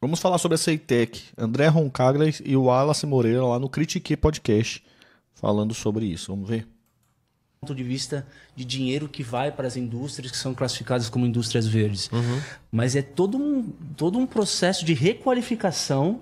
Vamos falar sobre a Ceitec. André Roncaglia e o Wallace Moreira lá no Critique Podcast falando sobre isso. Vamos ver? ponto de vista de dinheiro que vai para as indústrias que são classificadas como indústrias verdes. Uhum. Mas é todo um, todo um processo de requalificação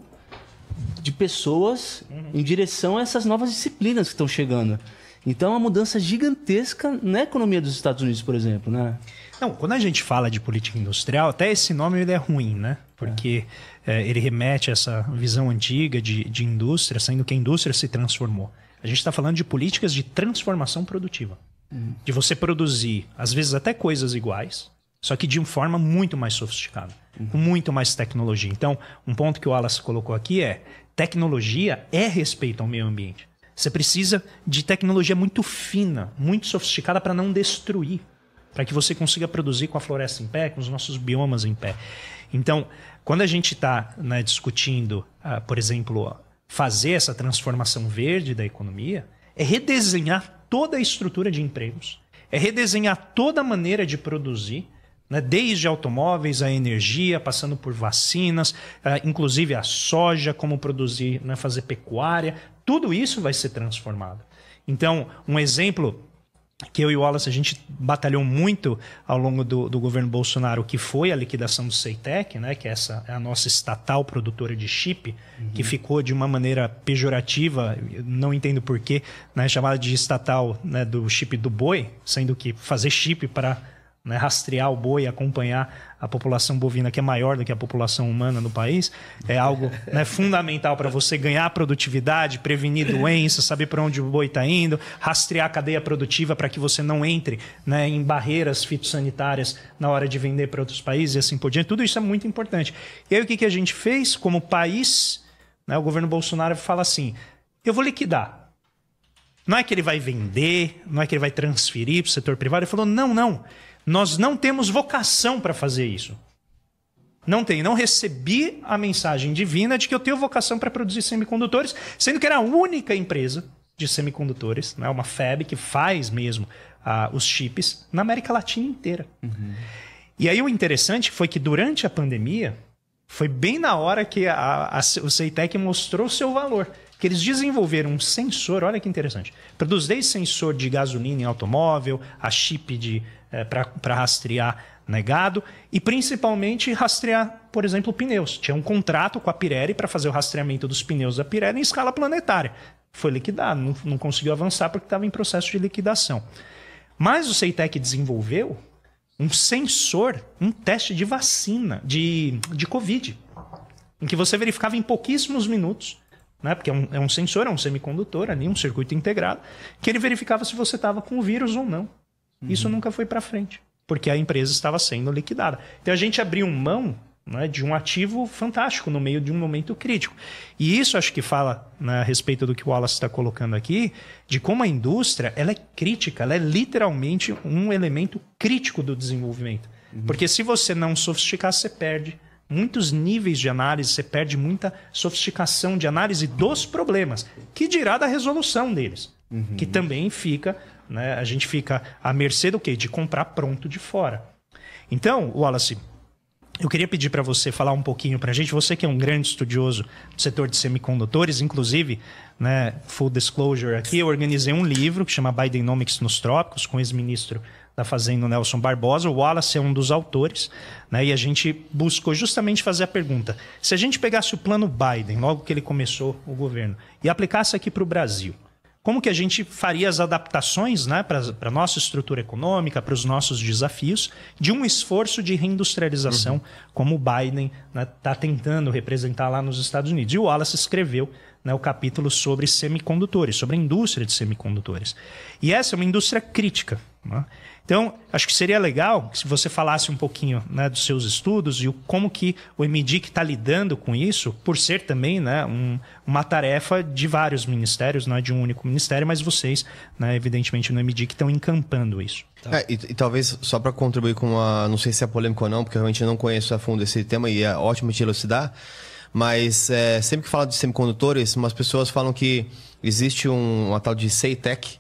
de pessoas uhum. em direção a essas novas disciplinas que estão chegando. Então, é uma mudança gigantesca na economia dos Estados Unidos, por exemplo, né? Não, quando a gente fala de política industrial, até esse nome ele é ruim, né? porque é. É, ele remete a essa visão antiga de, de indústria, sendo que a indústria se transformou. A gente está falando de políticas de transformação produtiva. Hum. De você produzir, às vezes, até coisas iguais, só que de uma forma muito mais sofisticada, hum. com muito mais tecnologia. Então, um ponto que o Wallace colocou aqui é: tecnologia é respeito ao meio ambiente. Você precisa de tecnologia muito fina, muito sofisticada para não destruir para que você consiga produzir com a floresta em pé, com os nossos biomas em pé. Então, quando a gente está né, discutindo, uh, por exemplo, fazer essa transformação verde da economia, é redesenhar toda a estrutura de empregos, é redesenhar toda a maneira de produzir, né, desde automóveis, a energia, passando por vacinas, uh, inclusive a soja, como produzir, né, fazer pecuária, tudo isso vai ser transformado. Então, um exemplo que eu e o Wallace a gente batalhou muito ao longo do, do governo Bolsonaro, que foi a liquidação do Ceitec, né, que é essa é a nossa estatal produtora de chip, uhum. que ficou de uma maneira pejorativa, não entendo porquê, né, chamada de estatal né, do chip do boi, sendo que fazer chip para né, rastrear o boi, acompanhar a população bovina, que é maior do que a população humana no país, é algo né, fundamental para você ganhar produtividade, prevenir doenças, saber para onde o boi está indo, rastrear a cadeia produtiva para que você não entre né, em barreiras fitossanitárias na hora de vender para outros países e assim por diante. Tudo isso é muito importante. E aí o que, que a gente fez como país? Né, o governo Bolsonaro fala assim: eu vou liquidar. Não é que ele vai vender, não é que ele vai transferir para o setor privado. Ele falou: não, não. Nós não temos vocação para fazer isso. Não tem, não recebi a mensagem divina de que eu tenho vocação para produzir semicondutores, sendo que era a única empresa de semicondutores, né, uma FAB que faz mesmo uh, os chips na América Latina inteira. Uhum. E aí o interessante foi que durante a pandemia, foi bem na hora que a, a, o Ceitec mostrou seu valor que eles desenvolveram um sensor, olha que interessante, produz desde sensor de gasolina em automóvel, a chip de é, eh, para rastrear negado gado e principalmente rastrear, por exemplo, pneus. Tinha um contrato com a Pirelli para fazer o rastreamento dos pneus da Pirelli em escala planetária. Foi liquidado, não, não conseguiu avançar porque estava em processo de liquidação. Mas o Ceitec desenvolveu um sensor, um teste de vacina, de, de Covid, em que você verificava em pouquíssimos minutos né? Porque é um, é um sensor, é um semicondutor ali, um circuito integrado, que ele verificava se você estava com vírus ou não. Uhum. Isso nunca foi para frente, porque a empresa estava sendo liquidada. Então a gente abriu mão né, de um ativo fantástico no meio de um momento crítico. E isso acho que fala né, a respeito do que o Wallace está colocando aqui, de como a indústria ela é crítica, ela é literalmente um elemento crítico do desenvolvimento. Uhum. Porque se você não sofisticar, você perde muitos níveis de análise, você perde muita sofisticação de análise dos problemas, que dirá da resolução deles, uhum. que também fica, né, a gente fica à mercê do quê? De comprar pronto de fora. Então, Wallace, eu queria pedir para você falar um pouquinho para a gente, você que é um grande estudioso do setor de semicondutores, inclusive, né, full disclosure aqui, eu organizei um livro que chama Bidenomics nos Trópicos, com o ex-ministro está fazendo o Nelson Barbosa, o Wallace é um dos autores, né? E a gente buscou justamente fazer a pergunta: se a gente pegasse o plano Biden, logo que ele começou o governo, e aplicasse aqui para o Brasil, como que a gente faria as adaptações né, para a nossa estrutura econômica, para os nossos desafios, de um esforço de reindustrialização, uhum. como o Biden está né, tá tentando representar lá nos Estados Unidos. E o Wallace escreveu né, o capítulo sobre semicondutores, sobre a indústria de semicondutores. E essa é uma indústria crítica. Né? Então, acho que seria legal que se você falasse um pouquinho né, dos seus estudos e o, como que o MDIC está lidando com isso, por ser também né, um, uma tarefa de vários ministérios, não é de um único ministério, mas vocês, né, evidentemente, no MDIC estão encampando isso. Tá? É, e, e, talvez só para contribuir com a. Não sei se é polêmico ou não, porque eu realmente não conheço a fundo esse tema e é ótimo te elucidar. Mas é, sempre que fala de semicondutores, umas pessoas falam que existe um, uma tal de CEITEC,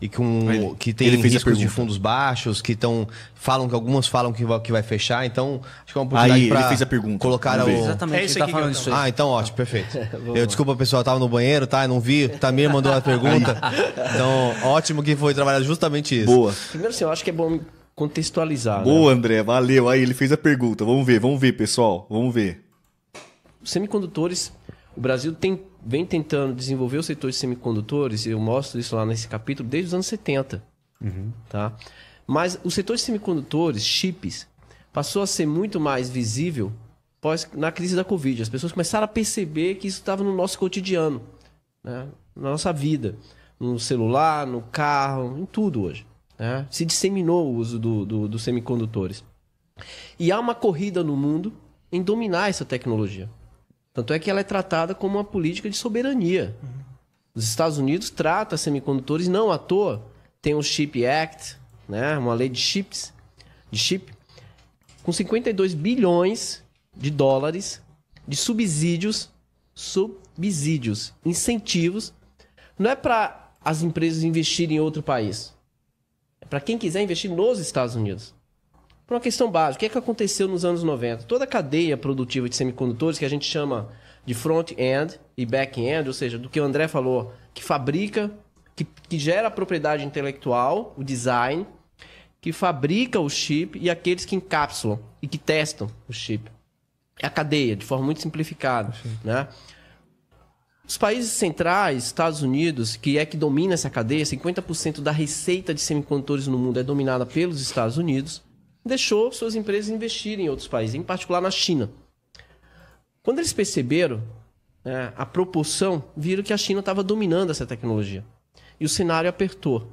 e com ele, que tem riscos de fundos baixos, que estão falam que algumas falam que vai, que vai fechar, então acho que é uma oportunidade para fez a pergunta. colocar o Exatamente, é isso tá falando isso. Ah, então ótimo, perfeito. eu desculpa, pessoal, tava no banheiro, tá, eu não vi, Tamir mandou a pergunta. então, ótimo que foi trabalhar justamente isso. Boa. Primeiro assim, eu acho que é bom contextualizar. Né? Boa, né? André, valeu. Aí ele fez a pergunta. Vamos ver, vamos ver, pessoal, vamos ver. Os semicondutores o Brasil tem, vem tentando desenvolver o setor de semicondutores, e eu mostro isso lá nesse capítulo, desde os anos 70. Uhum. Tá? Mas o setor de semicondutores, chips, passou a ser muito mais visível pós, na crise da Covid. As pessoas começaram a perceber que isso estava no nosso cotidiano, né? na nossa vida, no celular, no carro, em tudo hoje. Né? Se disseminou o uso dos do, do semicondutores. E há uma corrida no mundo em dominar essa tecnologia. Tanto é que ela é tratada como uma política de soberania. Os Estados Unidos trata semicondutores não à toa. Tem o Chip Act, né? uma lei de chips, de chip, com 52 bilhões de dólares de subsídios, subsídios, incentivos. Não é para as empresas investirem em outro país. É para quem quiser investir nos Estados Unidos por uma questão básica. O que é que aconteceu nos anos 90? Toda a cadeia produtiva de semicondutores, que a gente chama de front-end e back-end, ou seja, do que o André falou, que fabrica, que, que gera a propriedade intelectual, o design, que fabrica o chip e aqueles que encapsulam e que testam o chip. É a cadeia, de forma muito simplificada, né? Os países centrais, Estados Unidos, que é que domina essa cadeia, 50% da receita de semicondutores no mundo é dominada pelos Estados Unidos deixou suas empresas investirem em outros países, em particular na China. Quando eles perceberam é, a proporção, viram que a China estava dominando essa tecnologia. E o cenário apertou.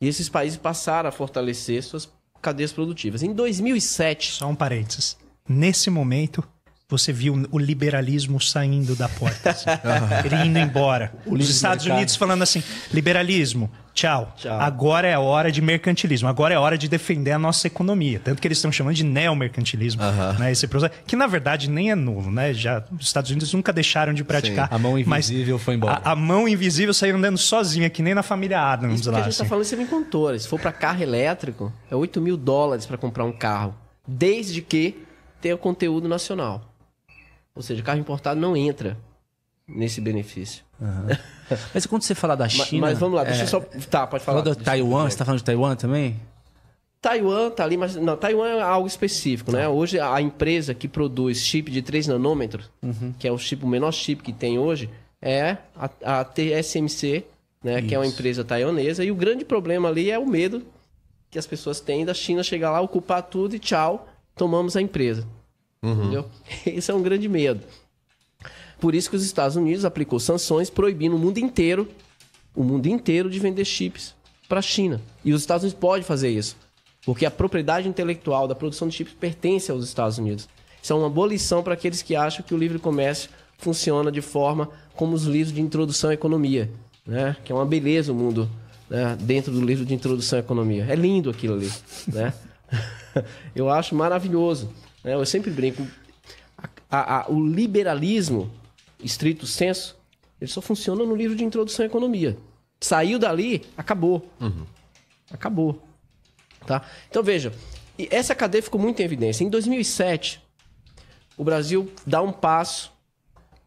E esses países passaram a fortalecer suas cadeias produtivas. Em 2007. Só um parênteses. Nesse momento, você viu o liberalismo saindo da porta, assim, ele indo embora. Os Estados Unidos falando assim: liberalismo, tchau. tchau. Agora é a hora de mercantilismo, agora é a hora de defender a nossa economia. Tanto que eles estão chamando de neomercantilismo. Uh -huh. né, esse processo, que na verdade nem é novo, né? Já, os Estados Unidos nunca deixaram de praticar. Sim, a mão invisível foi embora. A, a, mão invisível saiu andando sozinha, que nem na família Adams Isso lá. Que a gente tá assim. falando, você me contou. Se for para carro elétrico, é 8 mil dólares para comprar um carro. Desde que tenha conteúdo nacional. Ou seja, carro importado não entra nesse benefício. Uhum. mas quando você fala da China. Mas, mas vamos lá, deixa é... eu só. Tá, pode falar. Falando de Taiwan, você está falando de Taiwan também? Taiwan tá ali, mas não, Taiwan é algo específico, né? Tá. Hoje a empresa que produz chip de 3 nanômetros, uhum. que é o chip, o menor chip que tem hoje, é a, a TSMC, né? Isso. Que é uma empresa taiwanesa. E o grande problema ali é o medo que as pessoas têm da China chegar lá, ocupar tudo e tchau, tomamos a empresa. Uhum. Esse é um grande medo. Por isso que os Estados Unidos aplicou sanções proibindo o mundo inteiro, o mundo inteiro de vender chips para a China. E os Estados Unidos pode fazer isso, porque a propriedade intelectual da produção de chips pertence aos Estados Unidos. Isso é uma abolição para aqueles que acham que o livre comércio funciona de forma como os livros de introdução à economia, né? Que é uma beleza o mundo né? dentro do livro de introdução à economia. É lindo aquilo ali, né? Eu acho maravilhoso. Né? Eu sempre brinco. A, a, a, o liberalismo, estrito senso, ele só funciona no livro de introdução à economia. Saiu dali, acabou. Uhum. Acabou. Tá? Então veja, essa cadeia ficou muito em evidência. Em 2007, o Brasil dá um passo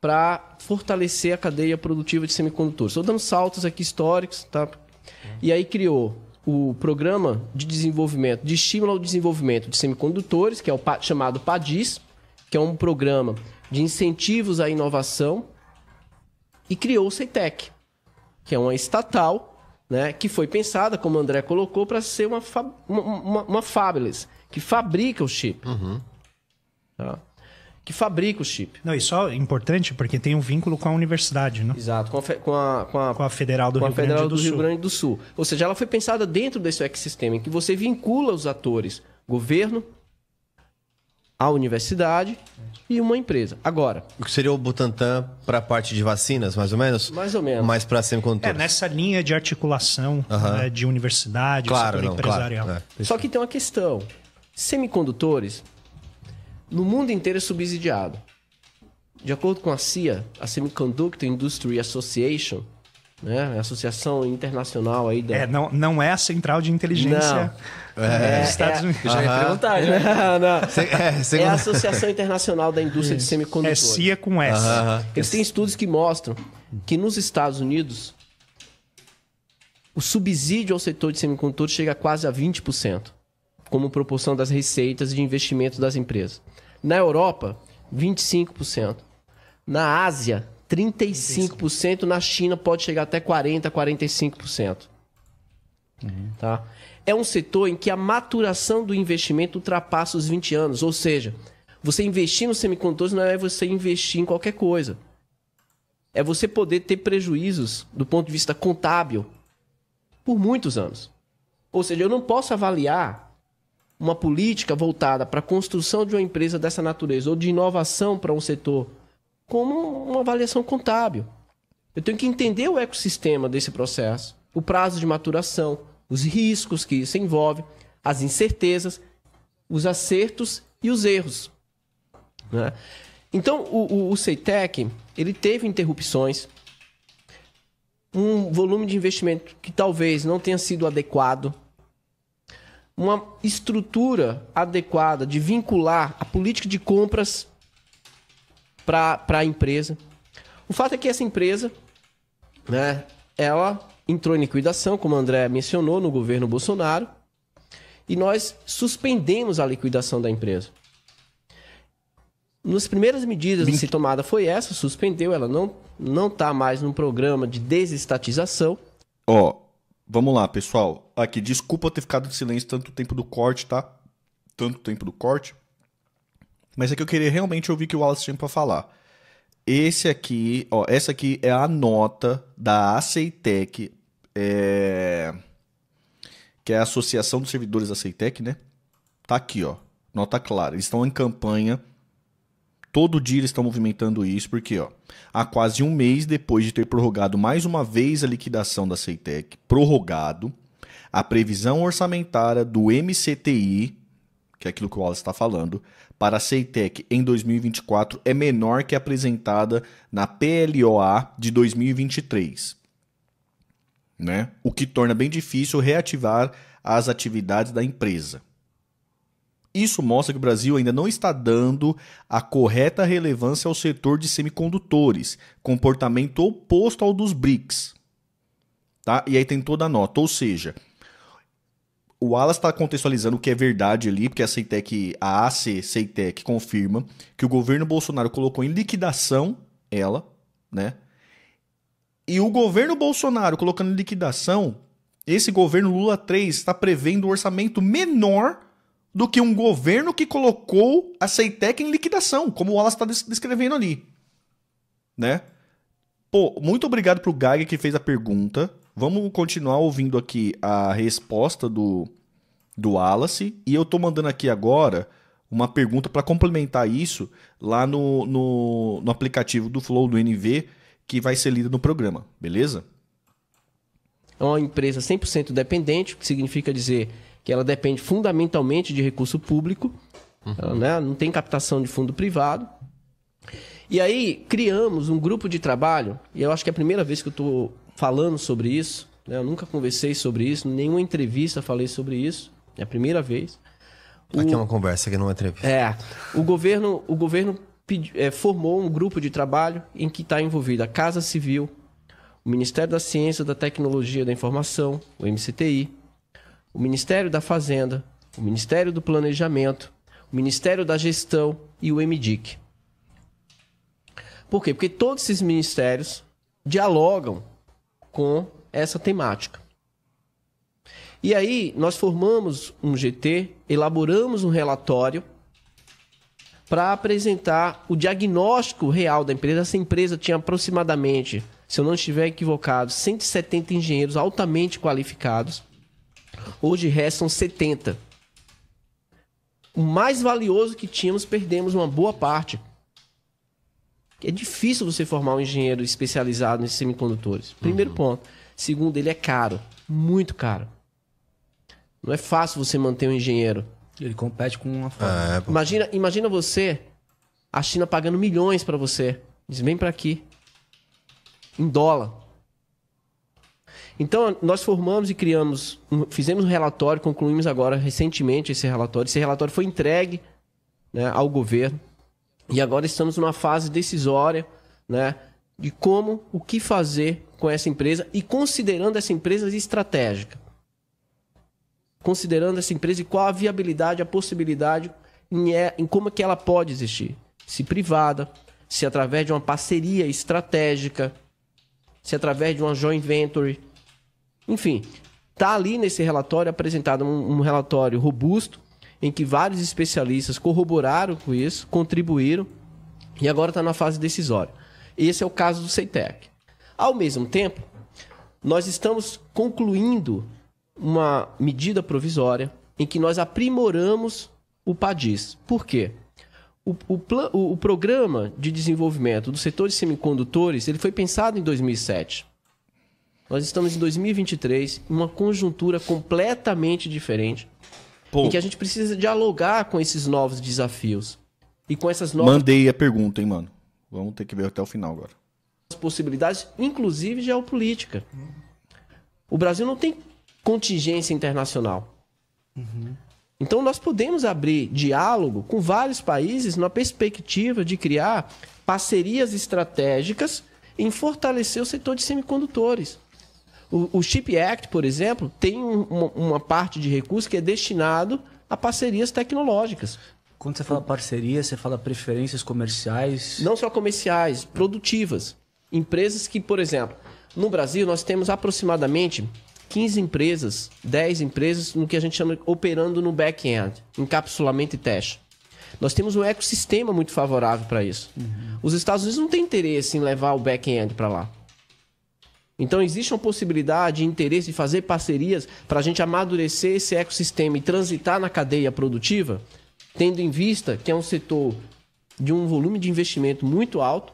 para fortalecer a cadeia produtiva de semicondutores. Estou dando saltos aqui históricos, tá? E aí criou o Programa de Desenvolvimento, de Estímulo ao Desenvolvimento de Semicondutores, que é o chamado PADIS, que é um programa de incentivos à inovação, e criou o CETEC, que é uma estatal, né, que foi pensada, como o André colocou, para ser uma, uma, uma, uma fabless, que fabrica o chip. Uhum. Tá? que fabrica o chip. Não, e só é importante porque tem um vínculo com a universidade, né? Exato, com a, com a, com a, com a Federal do, Rio, Federal Grande do, do Rio Grande do Sul. Ou seja, ela foi pensada dentro desse ecossistema em que você vincula os atores, governo, a universidade e uma empresa. Agora. O que seria o Butantan para a parte de vacinas, mais ou menos? Mais ou menos. Mais para semicondutores. É, nessa linha de articulação uh -huh. né, de universidade, claro, não, empresarial. Claro, é. Só que tem uma questão. Semicondutores no mundo inteiro é subsidiado. De acordo com a CIA, a Semiconductor Industry Association, né? A Associação Internacional aí da... É, não, não é a Central de Inteligência não. É, é, é Estados Unidos. Né? É, uh -huh. Já ia perguntar, né? Não, não. É, é, a Associação Internacional da Indústria Isso. de Semicondutores. É CIA com S. Existem Eles têm estudos que mostram que nos Estados Unidos o subsídio ao setor de semicondutores chega quase a 20%, como proporção das receitas de investimento das empresas. Na Europa, 25%. Na Ásia, 35%. Na China, pode chegar até 40%, 45%. Uhum. Tá? É um setor em que a maturação do investimento ultrapassa os 20 anos. Ou seja, você investir no semicondutores não é você investir em qualquer coisa. É você poder ter prejuízos do ponto de vista contábil por muitos anos. Ou seja, eu não posso avaliar uma política voltada para a construção de uma empresa dessa natureza ou de inovação para um setor como uma avaliação contábil. Eu tenho que entender o ecossistema desse processo, o prazo de maturação, os riscos que isso envolve, as incertezas, os acertos e os erros. Né? Então, o, o, o CETEC, ele teve interrupções, um volume de investimento que talvez não tenha sido adequado, uma estrutura adequada de vincular a política de compras para a empresa. O fato é que essa empresa, né, ela entrou em liquidação, como o André mencionou, no governo Bolsonaro, e nós suspendemos a liquidação da empresa. Nas primeiras medidas que a ser tomada foi essa, suspendeu, ela não não está mais num programa de desestatização. Ó, oh Vamos lá, pessoal. Aqui, desculpa ter ficado de silêncio tanto tempo do corte, tá? Tanto tempo do corte. Mas é que eu queria realmente ouvir o que o Wallace tinha para falar. Esse aqui, ó, essa aqui é a nota da Aceitec, é... que é a Associação dos Servidores Aceitec, né? Tá aqui, ó. Nota clara. Eles estão em campanha Todo dia eles estão movimentando isso, porque ó, há quase um mês depois de ter prorrogado mais uma vez a liquidação da Ceitec, prorrogado, a previsão orçamentária do MCTI, que é aquilo que o Wallace está falando, para a Ceitec em 2024 é menor que a apresentada na PLOA de 2023. Né? O que torna bem difícil reativar as atividades da empresa. Isso mostra que o Brasil ainda não está dando a correta relevância ao setor de semicondutores, comportamento oposto ao dos BRICS. Tá? E aí tem toda a nota, ou seja, o Wallace está contextualizando o que é verdade ali, porque a Ceitec, a AC Ceitec confirma que o governo Bolsonaro colocou em liquidação ela, né? E o governo Bolsonaro colocando em liquidação, esse governo Lula 3 está prevendo um orçamento menor do que um governo que colocou a Ceitec em liquidação, como o Wallace está descrevendo ali. Né? Pô, muito obrigado pro Gag que fez a pergunta. Vamos continuar ouvindo aqui a resposta do, do Wallace. E eu tô mandando aqui agora uma pergunta para complementar isso lá no, no, no, aplicativo do Flow do NV que vai ser lida no programa, beleza? É uma empresa 100% dependente, o que significa dizer que ela depende fundamentalmente de recurso público, uhum. ela, né? não tem captação de fundo privado. E aí criamos um grupo de trabalho, e eu acho que é a primeira vez que eu estou falando sobre isso, né? eu nunca conversei sobre isso, nenhuma entrevista falei sobre isso, é a primeira vez. O... Aqui é uma conversa, aqui não é entrevista. É, o governo, o governo pedi, é, formou um grupo de trabalho em que está envolvida a Casa Civil, o Ministério da Ciência, da Tecnologia e da Informação, o MCTI, o Ministério da Fazenda, o Ministério do Planejamento, o Ministério da Gestão e o MDIC. Por quê? Porque todos esses ministérios dialogam com essa temática. E aí, nós formamos um GT, elaboramos um relatório para apresentar o diagnóstico real da empresa. Essa empresa tinha aproximadamente, se eu não estiver equivocado, 170 engenheiros altamente qualificados Hoje restam 70. O mais valioso que tínhamos, perdemos uma boa parte. É difícil você formar um engenheiro especializado em semicondutores. Primeiro uhum. ponto. Segundo, ele é caro. Muito caro. Não é fácil você manter um engenheiro. Ele compete com uma fábrica. É, imagina, imagina você, a China pagando milhões para você. Diz, vem para aqui. Em dólar. Então, nós formamos e criamos, um, fizemos um relatório, concluímos agora recentemente esse relatório. Esse relatório foi entregue né, ao governo e agora estamos numa fase decisória né, de como, o que fazer com essa empresa e considerando essa empresa estratégica. Considerando essa empresa e qual a viabilidade, a possibilidade em, é, em como é que ela pode existir. Se privada, se através de uma parceria estratégica, se através de uma joint venture, enfim, está ali nesse relatório apresentado um, um relatório robusto em que vários especialistas corroboraram com isso, contribuíram e agora está na fase decisória. Esse é o caso do CETEC. Ao mesmo tempo, nós estamos concluindo uma medida provisória em que nós aprimoramos o PADIS. Por quê? O, o, o, o programa de desenvolvimento do setor de semicondutores ele foi pensado em 2007. Nós estamos em 2023, uma conjuntura completamente diferente. Em que a gente precisa dialogar com esses novos desafios. E com essas novas. Mandei a pergunta, hein, mano. Vamos ter que ver até o final agora. As possibilidades, inclusive geopolítica. O Brasil não tem contingência internacional. Uhum. Então nós podemos abrir diálogo com vários países na perspectiva de criar parcerias estratégicas em fortalecer o setor de semicondutores. O, o Chip Act, por exemplo, tem uma parte de recurso que é destinado a parcerias tecnológicas. Quando você fala parceria, você fala preferências comerciais? Não só comerciais, produtivas. Empresas que, por exemplo, no Brasil nós temos aproximadamente 15 empresas, 10 empresas no que a gente chama operando no back-end, encapsulamento e teste. Nós temos um ecossistema muito favorável para isso. Uhum. Os Estados Unidos não têm interesse em levar o back-end para lá. Então, existe uma possibilidade, interesse de fazer parcerias para a gente amadurecer esse ecossistema e transitar na cadeia produtiva, tendo em vista que é um setor de um volume de investimento muito alto,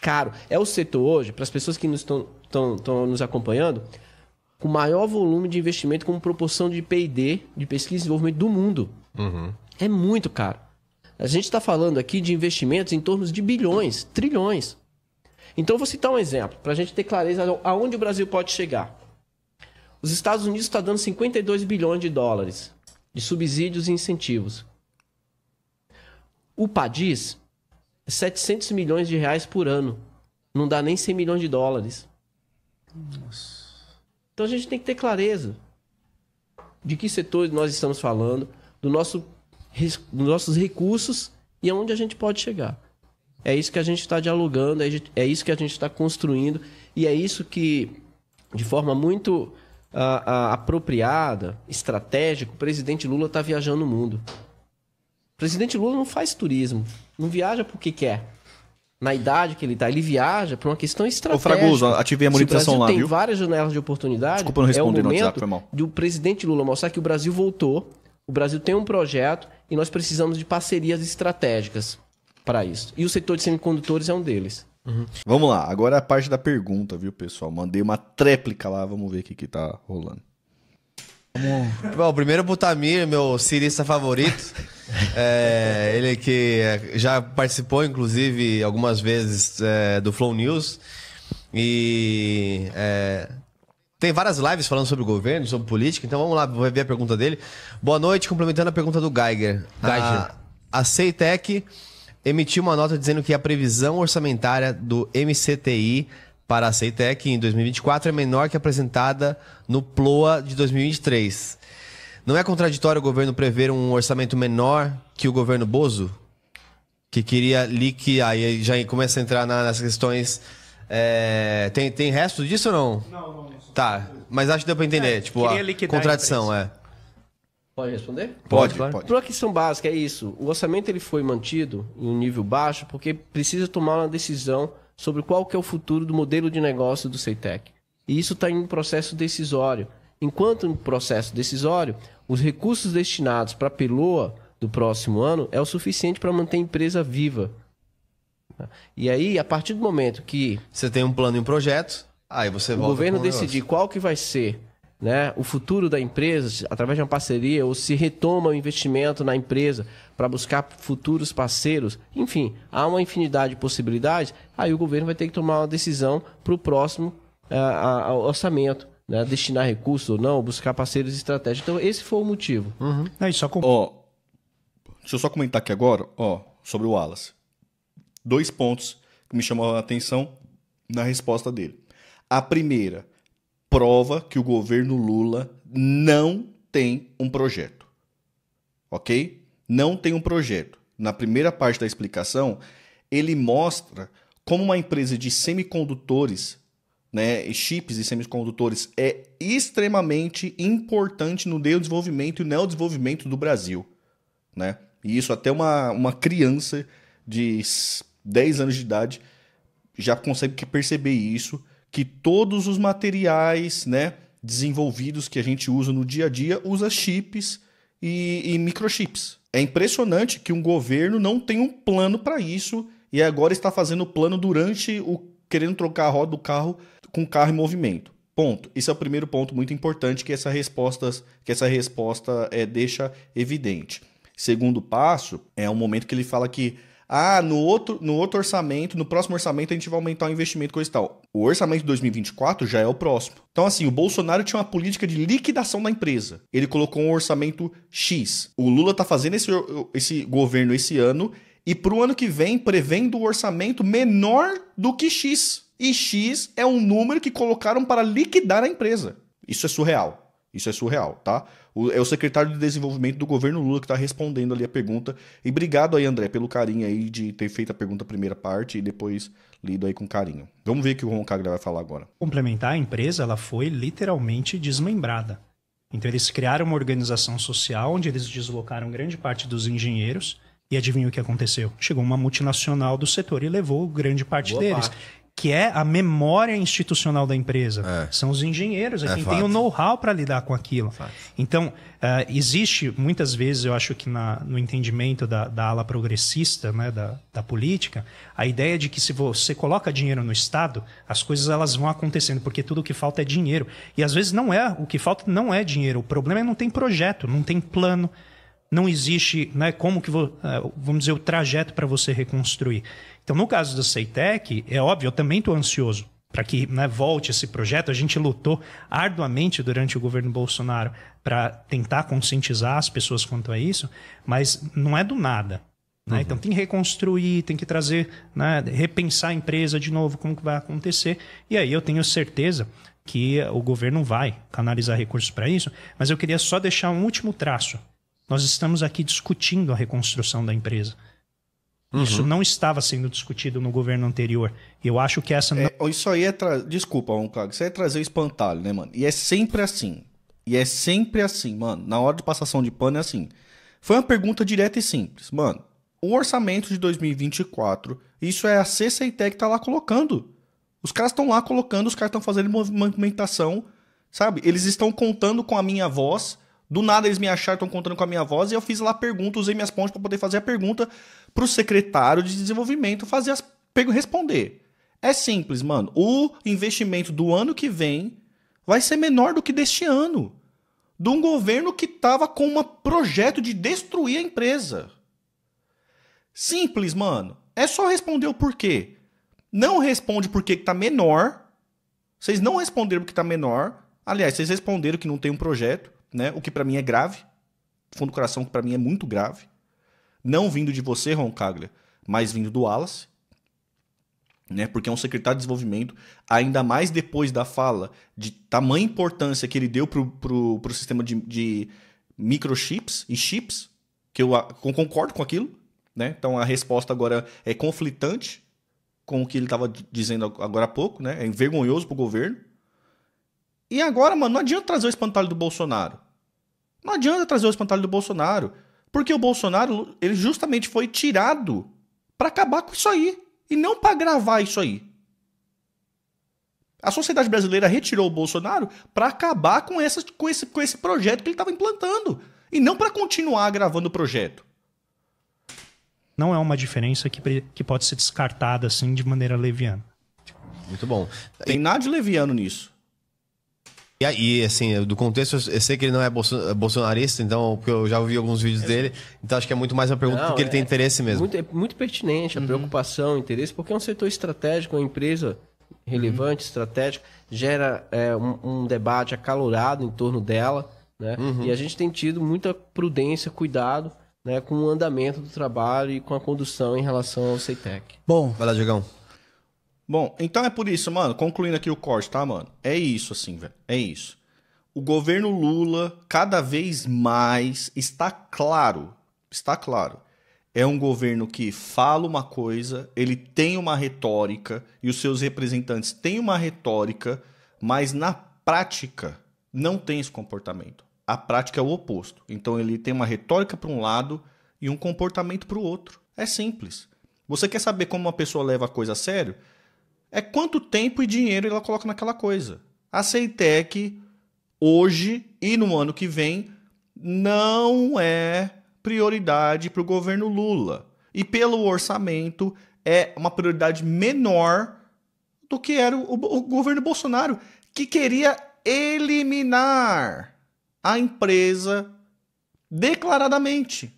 caro. É o setor hoje, para as pessoas que nos estão, estão nos acompanhando, com maior volume de investimento como proporção de PD, de pesquisa e desenvolvimento do mundo. Uhum. É muito caro. A gente está falando aqui de investimentos em torno de bilhões, trilhões. Então, eu vou citar um exemplo, para a gente ter clareza aonde o Brasil pode chegar. Os Estados Unidos estão tá dando 52 bilhões de dólares de subsídios e incentivos. O PADIS é 700 milhões de reais por ano. Não dá nem 100 milhões de dólares. Nossa. Então a gente tem que ter clareza de que setores nós estamos falando, do nosso, dos nossos recursos e aonde a gente pode chegar. É isso que a gente está dialogando, é, é isso que a gente está construindo e é isso que, de forma muito a, ah, a, ah, apropriada, estratégica, o presidente Lula está viajando o mundo. O presidente Lula não faz turismo, não viaja porque quer. Na idade que ele está, ele viaja por uma questão estratégica. Ô, Fragoso, ativei a monetização lá, tem viu? tem várias janelas de oportunidade, Desculpa não responder é o momento no WhatsApp, foi mal. o presidente Lula mostrar que o Brasil voltou, o Brasil tem um projeto e nós precisamos de parcerias estratégicas para isso. E o setor de semicondutores é um deles. Uhum. Vamos lá, agora é a parte da pergunta, viu, pessoal? Mandei uma tréplica lá, vamos ver o que, que tá rolando. Bom, primeiro Butamir, meu cirista favorito. É, ele que já participou, inclusive, algumas vezes é, do Flow News. E é, tem várias lives falando sobre governo, sobre política. Então vamos lá, vou ver a pergunta dele. Boa noite, complementando a pergunta do Geiger. Geiger. A, a Ceitec emitiu uma nota dizendo que a previsão orçamentária do MCTI para a CETEC em 2024 é menor que apresentada no PLOA de 2023. Não é contraditório o governo prever um orçamento menor que o governo Bozo? Que queria liquidar, aí já começa a entrar nas questões. É, tem, tem resto disso ou não? Não, não. não. Tá, mas acho que deu pra entender. É, tipo, a contradição, é. Pode responder? Pode, pode. pode. Por uma questão básica, é isso. O orçamento ele foi mantido em um nível baixo porque precisa tomar uma decisão sobre qual que é o futuro do modelo de negócio do CETEC. E isso está em um processo decisório. Enquanto em um processo decisório, os recursos destinados para a PELOA do próximo ano é o suficiente para manter a empresa viva. E aí, a partir do momento que... Você tem um plano e um projeto, aí você volta O governo decidir qual que vai ser né, o futuro da empresa através de uma parceria ou se retoma o investimento na empresa para buscar futuros parceiros, enfim, há uma infinidade de possibilidades. Aí o governo vai ter que tomar uma decisão para o próximo uh, orçamento. Né, destinar recursos ou não, buscar parceiros estratégicos. Então, esse foi o motivo. Uhum. com... oh, deixa eu só comentar aqui agora oh, sobre o Wallace. Dois pontos que me chamaram a atenção na resposta dele. A primeira, prova que o governo Lula não tem um projeto. Ok? Não tem um projeto. Na primeira parte da explicação, ele mostra como uma empresa de semicondutores, né, chips e semicondutores, é extremamente importante no desenvolvimento e no desenvolvimento do Brasil. Né? E isso até uma, uma criança de 10 anos de idade já consegue perceber isso que todos os materiais né, desenvolvidos que a gente usa no dia a dia usa chips e, e microchips. É impressionante que um governo não tem um plano para isso e agora está fazendo plano durante o querendo trocar a roda do carro com o carro em movimento. Ponto. Esse é o primeiro ponto muito importante que essa resposta, que essa resposta é, deixa evidente. Segundo passo é um momento que ele fala que ah, no outro, no outro orçamento, no próximo orçamento a gente vai aumentar o investimento, coisa e tal. O orçamento de 2024 já é o próximo. Então, assim, o Bolsonaro tinha uma política de liquidação da empresa. Ele colocou um orçamento X. O Lula tá fazendo esse, esse governo esse ano e pro ano que vem prevendo um orçamento menor do que X. E X é um número que colocaram para liquidar a empresa. Isso é surreal. Isso é surreal, tá? O, é o secretário de desenvolvimento do governo Lula que está respondendo ali a pergunta. E obrigado aí, André, pelo carinho aí de ter feito a pergunta primeira parte e depois lido aí com carinho. Vamos ver o que o Ron Caglia vai falar agora. Complementar a empresa, ela foi literalmente desmembrada. Então eles criaram uma organização social onde eles deslocaram grande parte dos engenheiros e adivinha o que aconteceu? Chegou uma multinacional do setor e levou grande parte Boa deles. Parte que é a memória institucional da empresa. É. São os engenheiros, assim, é, é quem fato. tem o know-how para lidar com aquilo. É fato. Então, uh, existe, muitas vezes, eu acho que na, no entendimento da, da ala progressista, né, da, da, política, a ideia de que se você coloca dinheiro no Estado, as coisas elas vão acontecendo, porque tudo o que falta é dinheiro. E às vezes não é, o que falta não é dinheiro. O problema é não tem projeto, não tem plano, não existe né, como que vou, eh, vamos dizer o trajeto para você reconstruir. Então, no caso da Ceitec, é óbvio, eu também estou ansioso para que né, volte esse projeto. A gente lutou arduamente durante o governo Bolsonaro para tentar conscientizar as pessoas quanto a isso, mas não é do nada. Né? Uhum. Então tem que reconstruir, tem que trazer, né, repensar a empresa de novo, como que vai acontecer. E aí eu tenho certeza que o governo vai canalizar recursos para isso, mas eu queria só deixar um último traço. Nós estamos aqui discutindo a reconstrução da empresa. Uhum. Isso não estava sendo discutido no governo anterior. Eu acho que essa. É, não... É, isso aí é. Tra... Desculpa, Roncag, isso aí é trazer o espantalho, né, mano? E é sempre assim. E é sempre assim, mano. Na hora de passação de pano é assim. Foi uma pergunta direta e simples. Mano, o orçamento de 2024, isso é a CCITEC que tá lá colocando. Os caras estão lá colocando, os caras estão fazendo movimentação, sabe? Eles estão contando com a minha voz do nada eles me acharam, estão contando com a minha voz, e eu fiz lá pergunta, usei minhas pontes para poder fazer a pergunta pro secretário de desenvolvimento fazer as responder. É simples, mano. O investimento do ano que vem vai ser menor do que deste ano. De um governo que tava com um projeto de destruir a empresa. Simples, mano. É só responder o porquê. Não responde porque que tá menor. Vocês não responderam porque tá menor. Aliás, vocês responderam que não tem um projeto né? O que para mim é grave, fundo do coração que para mim é muito grave, não vindo de você, Ron Kagler, mas vindo do Wallace, né? Porque é um secretário de desenvolvimento, ainda mais depois da fala de tamanha importância que ele deu pro, pro, pro sistema de, de microchips e chips, que eu concordo com aquilo, né? Então a resposta agora é conflitante com o que ele estava dizendo agora há pouco, né? É envergonhoso para o governo. E agora, mano, não adianta trazer o espantalho do Bolsonaro. Não adianta trazer o espantalho do Bolsonaro. Porque o Bolsonaro, ele justamente foi tirado para acabar com isso aí. E não para gravar isso aí. A sociedade brasileira retirou o Bolsonaro para acabar com, essa, com, esse, com esse projeto que ele estava implantando. E não para continuar gravando o projeto. Não é uma diferença que, que pode ser descartada assim de maneira leviana. Muito bom. Tem e... nada de leviano nisso. E aí, assim, do contexto, eu sei que ele não é bolsonarista, então, porque eu já ouvi alguns vídeos é. dele, então acho que é muito mais uma pergunta não, porque é, ele tem é interesse mesmo. Muito, é muito pertinente a uhum. preocupação, o interesse, porque é um setor estratégico, é uma empresa relevante, uhum. estratégica, gera é, um, um, debate acalorado em torno dela, né? Uhum. E a gente tem tido muita prudência, cuidado, né, com o andamento do trabalho e com a condução em relação ao CETEC. Bom, vai lá, Diegão. Bom, então é por isso, mano. Concluindo aqui o corte, tá, mano? É isso, assim, velho. É isso. O governo Lula, cada vez mais, está claro. Está claro. É um governo que fala uma coisa, ele tem uma retórica, e os seus representantes têm uma retórica, mas na prática não tem esse comportamento. A prática é o oposto. Então ele tem uma retórica para um lado e um comportamento para o outro. É simples. Você quer saber como uma pessoa leva a coisa a sério? é quanto tempo e dinheiro ela coloca naquela coisa. A Ceitec, hoje e no ano que vem, não é prioridade para o governo Lula. E pelo orçamento, é uma prioridade menor do que era o, o governo Bolsonaro, que queria eliminar a empresa declaradamente.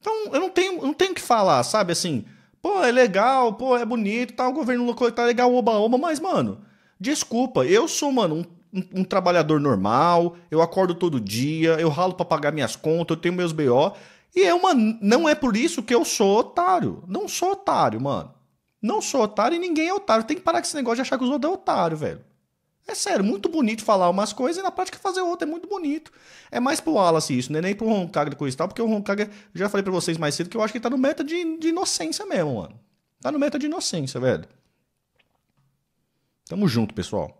Então, eu não tenho, não tenho o que falar, sabe? Assim, Pô, é legal, pô, é bonito, tá, o governo local tá legal, oba-oba, mas, mano, desculpa, eu sou, mano, um um, um, trabalhador normal, eu acordo todo dia, eu ralo para pagar minhas contas, eu tenho meus BO. E é uma. Não é por isso que eu sou otário. Não sou otário, mano. Não sou otário e ninguém é otário. Tem que parar com esse negócio de achar que os outros é otário, velho. É sério, muito bonito falar umas coisas e na prática fazer outra, é muito bonito. É mais pro Wallace isso, não é nem pro Ron com coisa e tal, porque o Ron já falei para vocês mais cedo que eu acho que ele tá no meta de, de inocência mesmo, mano. Tá no meta de inocência, velho. Tamo junto, pessoal.